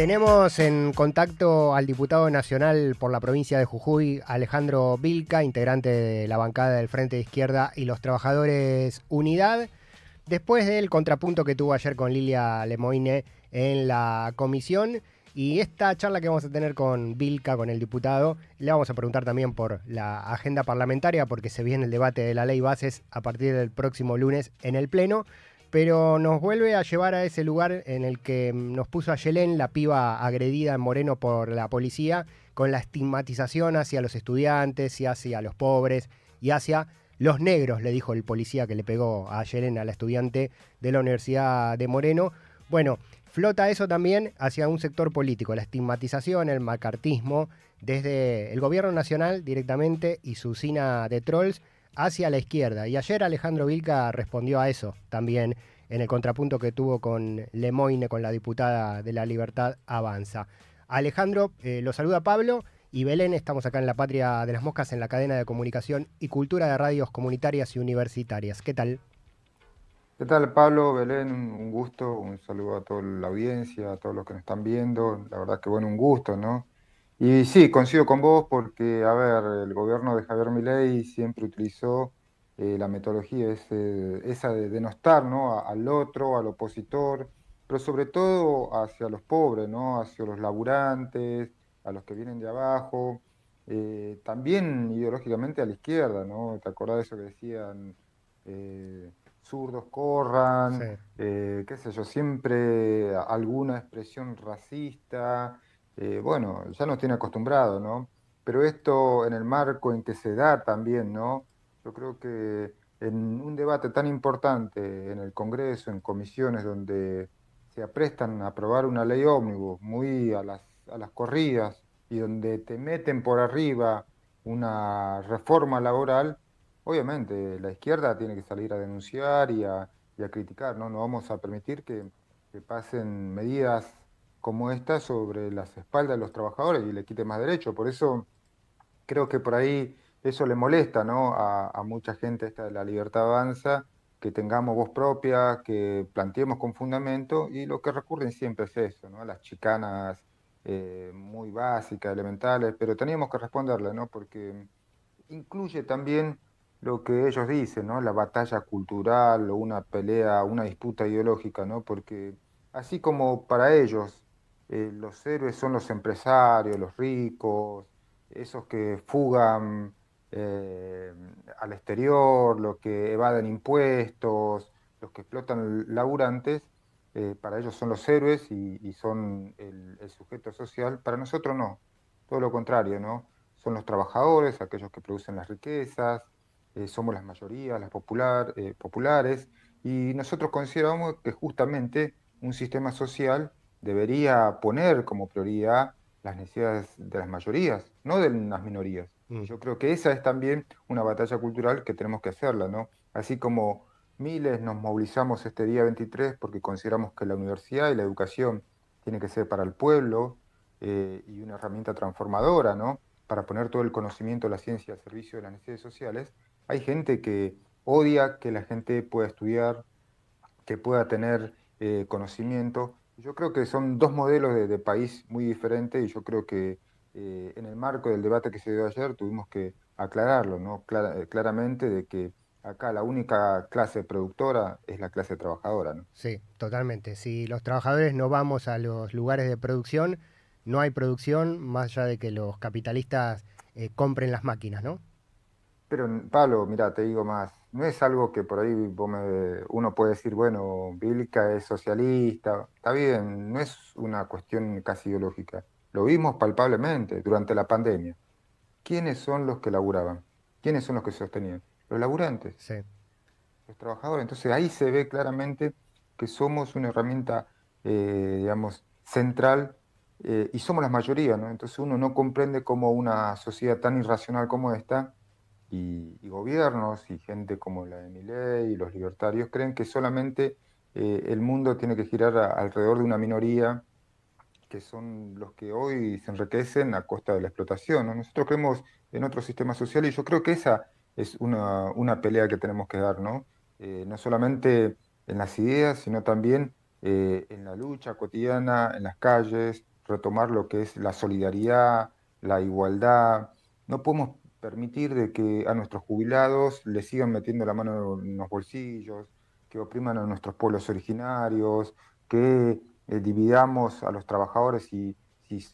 Tenemos en contacto al diputado nacional por la provincia de Jujuy, Alejandro Vilca, integrante de la bancada del Frente de Izquierda y los Trabajadores Unidad, después del contrapunto que tuvo ayer con Lilia Lemoine en la comisión. Y esta charla que vamos a tener con Vilca, con el diputado, le vamos a preguntar también por la agenda parlamentaria, porque se viene el debate de la ley bases a partir del próximo lunes en el Pleno pero nos vuelve a llevar a ese lugar en el que mm, nos puso a Yelén, la piba agredida en Moreno por la policía, con la estigmatización hacia los estudiantes y hacia los pobres y hacia los negros, le dijo el policía que le pegó a Yelén, a la estudiante de la Universidad de Moreno. Bueno, flota eso también hacia un sector político, la estigmatización, el macartismo, desde el gobierno nacional directamente y su usina de trolls hacia la izquierda. Y ayer Alejandro Vilca respondió a eso también en el contrapunto que tuvo con Lemoine, con la diputada de la Libertad Avanza. Alejandro, eh, lo saluda Pablo y Belén, estamos acá en la Patria de las Moscas, en la cadena de comunicación y cultura de radios comunitarias y universitarias. ¿Qué tal? ¿Qué tal Pablo, Belén? Un gusto, un saludo a toda la audiencia, a todos los que nos están viendo. La verdad que bueno, un gusto, ¿no? Y sí, coincido con vos porque, a ver, el gobierno de Javier Milei siempre utilizó eh, la metodología esa de denostar ¿no? al otro, al opositor, pero sobre todo hacia los pobres, ¿no? hacia los laburantes, a los que vienen de abajo, eh, también ideológicamente a la izquierda, ¿no? ¿Te acordás de eso que decían? Eh, zurdos corran, qué sé yo, siempre alguna expresión racista, eh, bueno, ya nos tiene acostumbrado, ¿no? Pero esto en el marco en que se da también, ¿no? Yo creo que en un debate tan importante en el Congreso, en comisiones donde se aprestan a aprobar una ley ómnibus muy a las, corridas y donde te meten por arriba una reforma laboral, obviamente la izquierda tiene que salir a denunciar y a, y a criticar, ¿no? No vamos a permitir que, que pasen medidas como esta sobre las espaldas de los trabajadores y le quite más derecho. Por eso creo que por ahí eso le molesta ¿no? a, mucha gente esta de la libertad avanza, que tengamos voz propia, que planteemos con fundamento y lo que recurren siempre es eso, ¿no? las chicanas eh, muy básicas, elementales, pero teníamos que responderle, ¿no? porque incluye también lo que ellos dicen, ¿no? la batalla cultural o una pelea, una disputa ideológica, ¿no? porque así como para ellos eh, los héroes son los empresarios, los ricos, esos que fugan eh, al exterior, los que evaden impuestos, los que explotan laburantes, eh, para ellos son los héroes y, son el, sujeto social, para nosotros no, todo lo contrario, ¿no? Son los trabajadores, aquellos que producen las riquezas, somos las mayorías, las popular, populares, y nosotros consideramos que justamente un sistema social debería poner como prioridad las necesidades de las mayorías, no de las minorías. Mm. Yo creo que esa es también una batalla cultural que tenemos que hacerla, ¿no? Así como miles nos movilizamos este día 23 porque consideramos que la universidad y la educación tiene que ser para el pueblo eh, y una herramienta transformadora, ¿no? Para poner todo el conocimiento de la ciencia al servicio de las necesidades sociales. Hay gente que odia que la gente pueda estudiar, que pueda tener eh, conocimiento, yo creo que son dos modelos de, país muy diferentes y yo creo que eh, en el marco del debate que se dio ayer tuvimos que aclararlo ¿no? Eh, claramente de que acá la única clase productora es la clase trabajadora. ¿no? Sí, totalmente. Si los trabajadores no vamos a los lugares de producción, no hay producción más allá de que los capitalistas eh, compren las máquinas, ¿no? Pero Pablo, mira, te digo más, no es algo que por ahí uno puede decir, bueno, Vilca es socialista, está bien, no es una cuestión casi ideológica. Lo vimos palpablemente durante la pandemia. ¿Quiénes son los que laburaban? ¿Quiénes son los que sostenían? Los laburantes, los trabajadores. Entonces ahí se ve claramente que somos una herramienta, eh, digamos, central eh, y somos la mayoría, Entonces uno no comprende cómo una sociedad tan irracional como esta y, gobiernos y gente como la de Miley y los libertarios creen que solamente eh, el mundo tiene que girar alrededor de una minoría que son los que hoy se enriquecen a costa de la explotación. Nosotros creemos en otro sistema social y yo creo que esa es una, una pelea que tenemos que dar, ¿no? Eh, no solamente en las ideas, sino también eh, en la lucha cotidiana, en las calles, retomar lo que es la solidaridad, la igualdad. No podemos permitir de que a nuestros jubilados le sigan metiendo la mano en los bolsillos, que opriman a nuestros pueblos originarios, que eh, dividamos a los trabajadores si,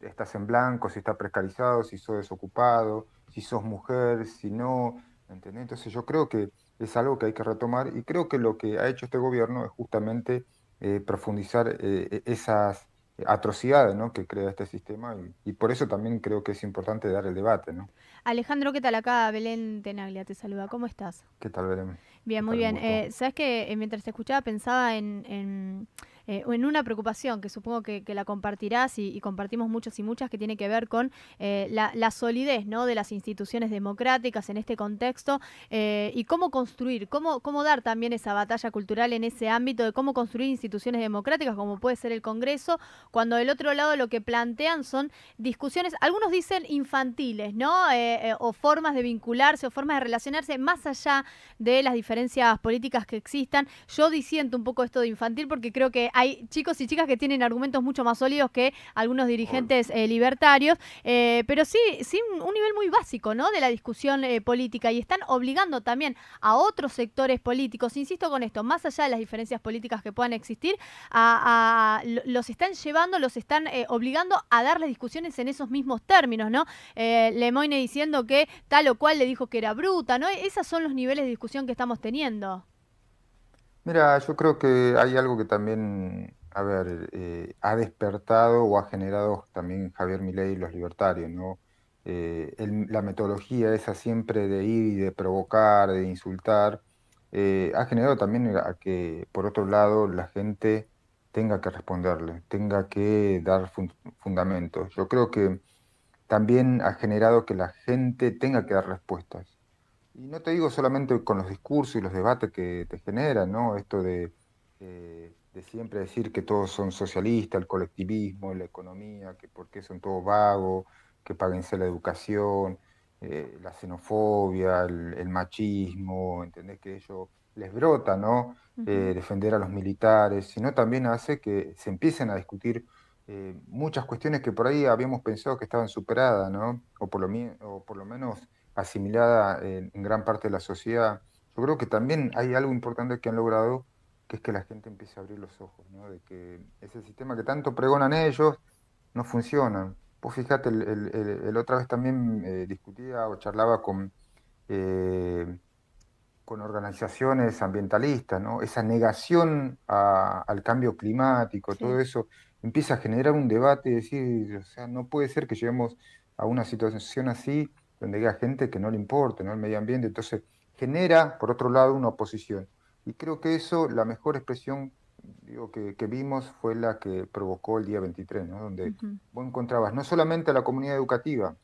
estás en blanco, si estás precarizado, si sos desocupado, si sos mujer, si no, Entonces yo creo que es algo que hay que retomar y creo que lo que ha hecho este gobierno es justamente eh, profundizar eh, e-, esas, atrocidades ¿no? que crea este sistema y, por eso también creo que es importante dar el debate. ¿no? Alejandro, ¿qué tal acá? Belén Tenaglia te saluda. ¿Cómo estás? ¿Qué tal, Belén? Bien, muy bien. Eh, Sabes que eh, mientras te escuchaba pensaba en eh, en una preocupación que supongo que, la compartirás y, compartimos muchas y muchas que tiene que ver con eh, la, solidez ¿no? de las instituciones democráticas en este contexto eh, y cómo construir, cómo, cómo dar también esa batalla cultural en ese ámbito de cómo construir instituciones democráticas como puede ser el Congreso, cuando del otro lado lo que plantean son discusiones, algunos dicen infantiles, ¿no? o formas de vincularse o formas de relacionarse más allá de las diferencias políticas que existan. Yo disiento un poco esto de infantil porque creo que hay chicos y chicas que tienen argumentos mucho más sólidos que algunos dirigentes eh, libertarios, eh, pero sí, sí un nivel muy básico ¿no? de la discusión eh, política y están obligando también a otros sectores políticos, insisto con esto, más allá de las diferencias políticas que puedan existir, a, los están llevando, los están obligando a darles discusiones en esos mismos términos, ¿no? Lemoine diciendo que tal o cual le dijo que era bruta, ¿no? Esos son los niveles de discusión que estamos teniendo. Mira, yo creo que hay algo que también, a ver, eh, ha despertado o ha generado también Javier Milei y los libertarios, ¿no? Eh, la metodología esa siempre de ir y de provocar, de insultar, eh, ha generado también a que, por otro lado, la gente tenga que responderle, tenga que dar fundamentos. Yo creo que también ha generado que la gente tenga que dar respuestas. Y no te digo solamente con los discursos y los debates que te generan, ¿no? Esto eh, de, siempre decir que todos son socialistas, el colectivismo, la economía, que por qué son todos vagos, que paguense la educación, eh, la xenofobia, el, machismo, ¿entendés? Que ellos les brota, ¿no? Eh, defender a los militares, sino también hace que se empiecen a discutir muchas cuestiones que por ahí habíamos pensado que estaban superadas, ¿no? O por lo, o por lo menos asimilada en, gran parte de la sociedad, yo creo que también hay algo importante que han logrado, que es que la gente empiece a abrir los ojos, de que ese sistema que tanto pregonan ellos no funciona. Vos fíjate, el, otra vez también eh, discutía o charlaba con, eh, con organizaciones ambientalistas, esa negación al cambio climático, todo eso, empieza a generar un debate y decir, o sea, no puede ser que lleguemos a una situación así donde hay gente que no le importa, ¿no? El medio ambiente. Entonces, genera, por otro lado, una oposición. Y creo que eso, la mejor expresión digo, que, que vimos fue la que provocó el día 23, ¿no? Donde vos encontrabas no solamente a la comunidad educativa,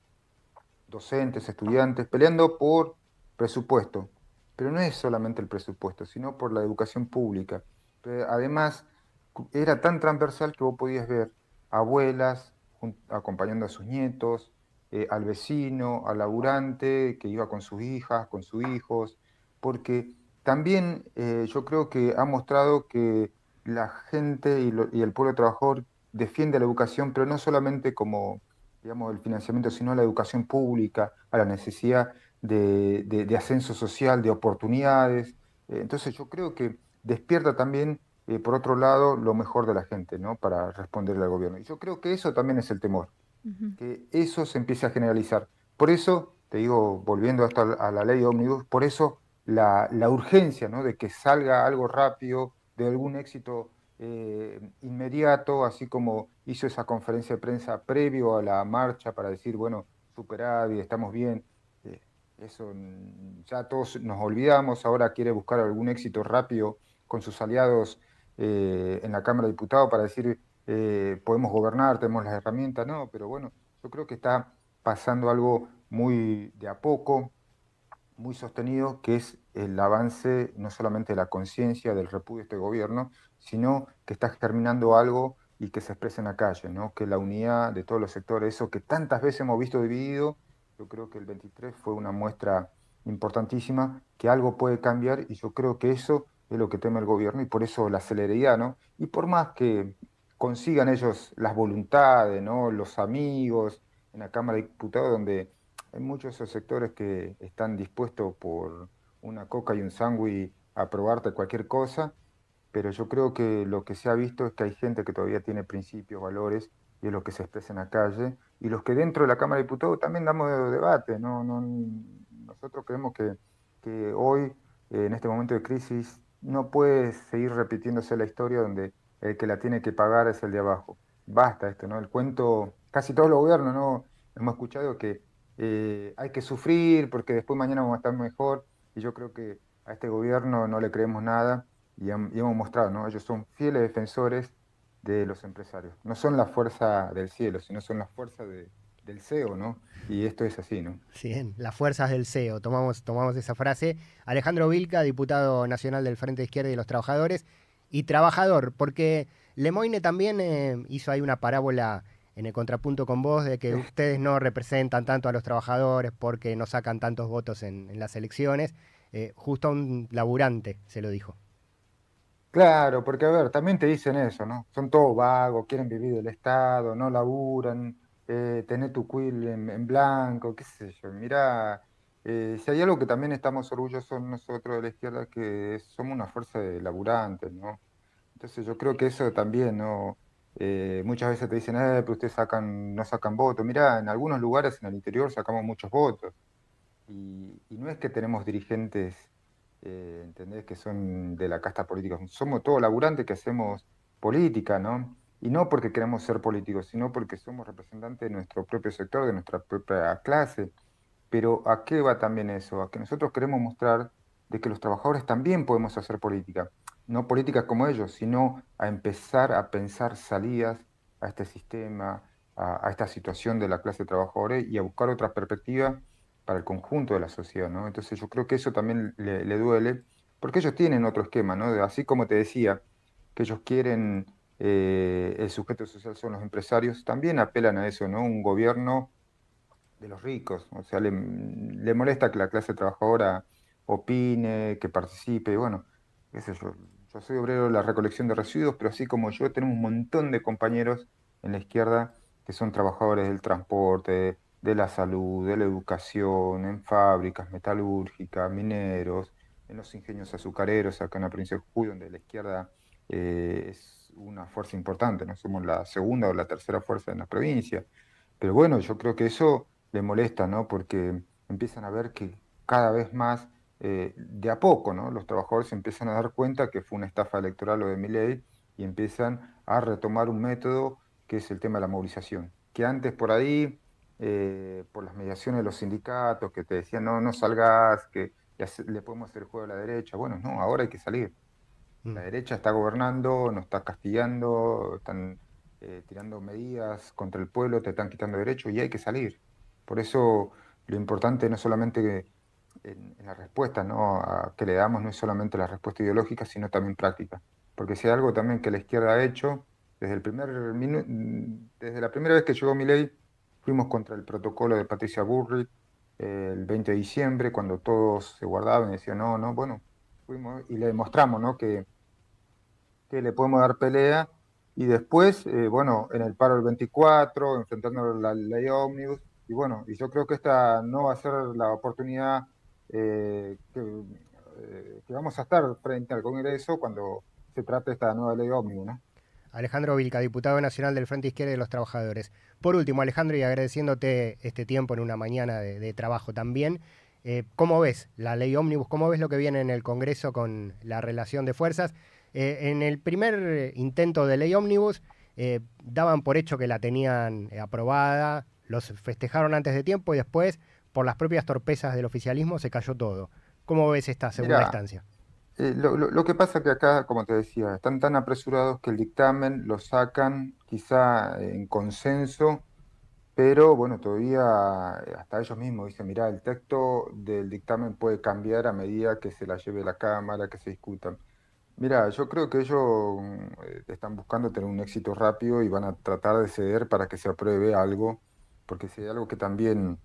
docentes, estudiantes, peleando por presupuesto, pero no es solamente el presupuesto, sino por la educación pública. Además, era tan transversal que vos podías ver abuelas acompañando a sus nietos, eh, al vecino, al laburante que iba con sus hijas, con sus hijos, porque también eh, yo creo que ha mostrado que la gente y, el pueblo trabajador defiende la educación, pero no solamente como digamos, el financiamiento, sino la educación pública, a la necesidad de, ascenso social, de oportunidades. Eh, entonces yo creo que despierta también, por otro lado, lo mejor de la gente ¿no? para responderle al gobierno. Y yo creo que eso también es el temor que eso se empiece a generalizar. Por eso, te digo, volviendo hasta a la ley de ómnibus, por eso la, urgencia de que salga algo rápido, de algún éxito eh, inmediato, así como hizo esa conferencia de prensa previo a la marcha para decir, bueno, superado y estamos bien. Eh, eso ya todos nos olvidamos, ahora quiere buscar algún éxito rápido con sus aliados eh, en la Cámara de Diputados para decir, eh, podemos gobernar, tenemos las herramientas, no, pero bueno, yo creo que está pasando algo muy de a poco, muy sostenido, que es el avance no solamente de la conciencia del repudio de este gobierno, sino que está terminando algo y que se expresa en la calle, ¿no? que la unidad de todos los sectores, eso que tantas veces hemos visto dividido, yo creo que el 23 fue una muestra importantísima, que algo puede cambiar y yo creo que eso es lo que teme el gobierno y por eso la celeridad, ¿no? Y por más que consigan ellos las voluntades, los amigos, en la Cámara de Diputados, donde hay muchos esos sectores que están dispuestos por una coca y un sándwich a aprobarte cualquier cosa, pero yo creo que lo que se ha visto es que hay gente que todavía tiene principios, valores, y es lo que se expresa en la calle, y los que dentro de la Cámara de Diputados también damos debate, ¿no? nosotros creemos que hoy, eh, en este momento de crisis, no puede seguir repitiéndose la historia donde el que la tiene que pagar es el de abajo. Basta esto, ¿no? El cuento, casi todos los gobiernos, ¿no? Hemos escuchado que eh, hay que sufrir porque después mañana vamos a estar mejor y yo creo que a este gobierno no le creemos nada y, hemos mostrado, ¿no? Ellos son fieles defensores de los empresarios. No son la fuerza del cielo, sino son la fuerza del CEO, ¿no? Y esto es así, ¿no? Sí, las fuerzas del CEO, tomamos, tomamos esa frase. Alejandro Vilca, diputado nacional del Frente Izquierda y de los Trabajadores y trabajador, porque Lemoine también eh, hizo ahí una parábola en el contrapunto con vos de que ustedes no representan tanto a los trabajadores porque no sacan tantos votos en, las elecciones. Eh, justo a un laburante se lo dijo. Claro, porque a ver, también te dicen eso, ¿no? Son todos vagos, quieren vivir del Estado, no laburan, eh, tener tu cuil en, blanco, qué sé yo. mirá... Eh, si hay algo que también estamos orgullosos nosotros de la izquierda, que somos una fuerza de laburantes, ¿no? Entonces yo creo que eso también, ¿no? Eh, muchas veces te dicen, eh, pero ustedes sacan, no sacan votos. Mira, en algunos lugares en el interior sacamos muchos votos. Y, no es que tenemos dirigentes, eh, ¿entendés?, que son de la casta política. Somos todos laburantes que hacemos política, ¿no? Y no porque queremos ser políticos, sino porque somos representantes de nuestro propio sector, de nuestra propia clase. Pero ¿a qué va también eso? A que nosotros queremos mostrar de que los trabajadores también podemos hacer política. No política como ellos, sino a empezar a pensar salidas a este sistema, a, esta situación de la clase de trabajadores y a buscar otra perspectiva para el conjunto de la sociedad. Entonces yo creo que eso también le, duele, porque ellos tienen otro esquema, ¿no? así como te decía, que ellos quieren eh, el sujeto social son los empresarios, también apelan a eso, ¿no? un gobierno de los ricos. O sea, le, molesta que la clase trabajadora opine, que participe. Bueno, yo. soy obrero de la recolección de residuos, pero así como yo, tenemos un montón de compañeros en la izquierda que son trabajadores del transporte, de la salud, de la educación, en fábricas metalúrgicas, mineros, en los ingenios azucareros, acá en la provincia de Jujuy, donde la izquierda eh, es una fuerza importante, no somos la segunda o la tercera fuerza en la provincia. Pero bueno, yo creo que eso le molesta, ¿no? Porque empiezan a ver que cada vez más, eh, de a poco, ¿no? Los trabajadores empiezan a dar cuenta que fue una estafa electoral lo de mi ley y empiezan a retomar un método que es el tema de la movilización. Que antes por ahí, eh, por las mediaciones de los sindicatos, que te decían, no, no salgas, que le, podemos hacer juego a la derecha. Bueno, no, ahora hay que salir. Mm. La derecha está gobernando, nos está castigando, están eh, tirando medidas contra el pueblo, te están quitando derechos y hay que salir. Por eso lo importante no solamente en, la respuesta que le damos, no es solamente la respuesta ideológica, sino también práctica. Porque si algo también que la izquierda ha hecho, desde, el primer desde la primera vez que llegó mi ley, fuimos contra el protocolo de Patricia burry eh, el 20 de diciembre, cuando todos se guardaban y decían, no, no, bueno, fuimos y le demostramos que, que le podemos dar pelea. Y después, eh, bueno, en el paro del 24, enfrentando la ley ómnibus, y bueno, y yo creo que esta no va a ser la oportunidad eh, eh, que, vamos a estar frente al Congreso cuando se trate esta nueva ley ómnibus, Alejandro Vilca, diputado nacional del Frente Izquierda de los Trabajadores. Por último, Alejandro, y agradeciéndote este tiempo en una mañana de, trabajo también, eh, ¿cómo ves la ley ómnibus? ¿Cómo ves lo que viene en el Congreso con la relación de fuerzas? en el primer intento de ley ómnibus daban por hecho que la tenían aprobada, los festejaron antes de tiempo y después, por las propias torpezas del oficialismo, se cayó todo. ¿Cómo ves esta segunda instancia? Eh, lo, que pasa es que acá, como te decía, están tan apresurados que el dictamen lo sacan quizá en consenso, pero bueno, todavía eh, hasta ellos mismos dicen, mirá, el texto del dictamen puede cambiar a medida que se la lleve la Cámara, que se discutan. Mira, yo creo que ellos mm, eh, están buscando tener un éxito rápido y van a tratar de ceder para que se apruebe algo porque si hay algo que también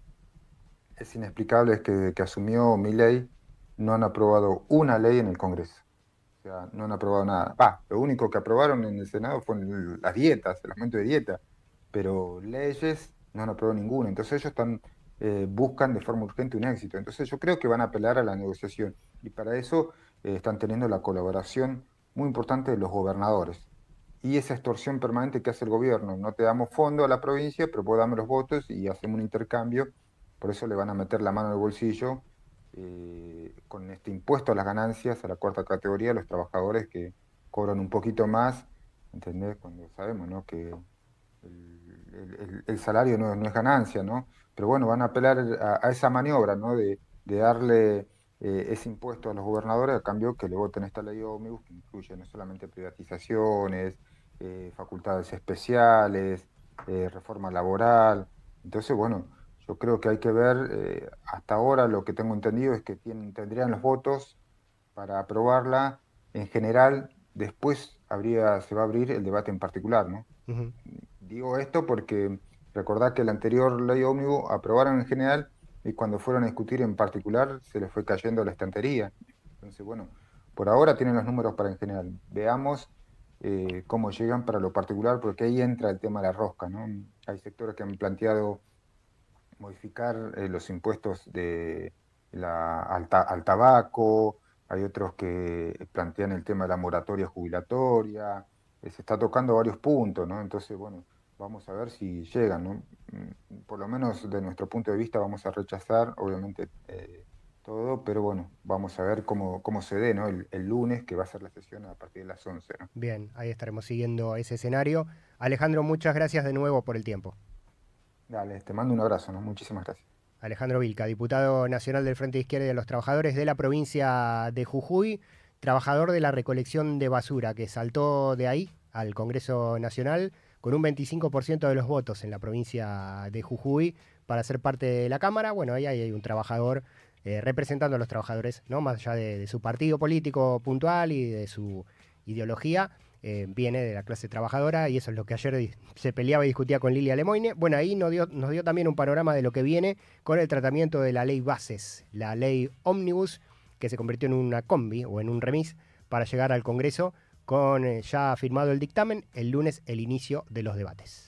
es inexplicable es que que asumió mi ley no han aprobado una ley en el Congreso. O sea, no han aprobado nada. va lo único que aprobaron en el Senado fue las dietas, el aumento de dieta, pero leyes no han aprobado ninguna. Entonces ellos están, eh, buscan de forma urgente un éxito. Entonces yo creo que van a apelar a la negociación y para eso eh, están teniendo la colaboración muy importante de los gobernadores y esa extorsión permanente que hace el gobierno. No te damos fondo a la provincia, pero vos dame los votos y hacemos un intercambio. Por eso le van a meter la mano en el bolsillo eh, con este impuesto a las ganancias, a la cuarta categoría, los trabajadores que cobran un poquito más, ¿entendés? Cuando sabemos ¿no? que el, salario no, es ganancia, ¿no? Pero bueno, van a apelar a, esa maniobra, De, darle eh, ese impuesto a los gobernadores a cambio que le voten esta ley ómnibus que incluye no solamente privatizaciones, eh, facultades especiales, eh, reforma laboral. Entonces, bueno, yo creo que hay que ver, eh, hasta ahora lo que tengo entendido es que tienen, tendrían los votos para aprobarla en general, después habría, se va a abrir el debate en particular, ¿no? Digo esto porque recordad que la anterior ley ómnibus aprobaron en general y cuando fueron a discutir en particular se les fue cayendo la estantería. Entonces, bueno, por ahora tienen los números para en general. Veamos eh, cómo llegan para lo particular, porque ahí entra el tema de la rosca. ¿no? Hay sectores que han planteado modificar eh, los impuestos de la, al, al, tabaco, hay otros que plantean el tema de la moratoria jubilatoria, eh, se está tocando varios puntos, ¿no? Entonces, bueno, vamos a ver si llegan, mm, Por lo menos de nuestro punto de vista vamos a rechazar, obviamente, todo, pero bueno, vamos a ver cómo, cómo se dé, ¿no? El, lunes, que va a ser la sesión a partir de las 11, Bien, ahí estaremos siguiendo ese escenario. Alejandro, muchas gracias de nuevo por el tiempo. Dale, te mando un abrazo, ¿no? Muchísimas gracias. Alejandro Vilca, diputado nacional del Frente de Izquierda y de los Trabajadores de la provincia de Jujuy, trabajador de la recolección de basura, que saltó de ahí al Congreso Nacional con un 25% de los votos en la provincia de Jujuy para ser parte de la Cámara. Bueno, ahí hay un trabajador eh, representando a los trabajadores, ¿no? Más allá de, su partido político puntual y de su ideología, eh, viene de la clase trabajadora y eso es lo que ayer se peleaba y discutía con Lilia Lemoine. Bueno, ahí nos dio, también un panorama de lo que viene con el tratamiento de la ley bases, la ley Omnibus, que se convirtió en una combi o en un remis para llegar al Congreso con eh, ya firmado el dictamen, el lunes el inicio de los debates.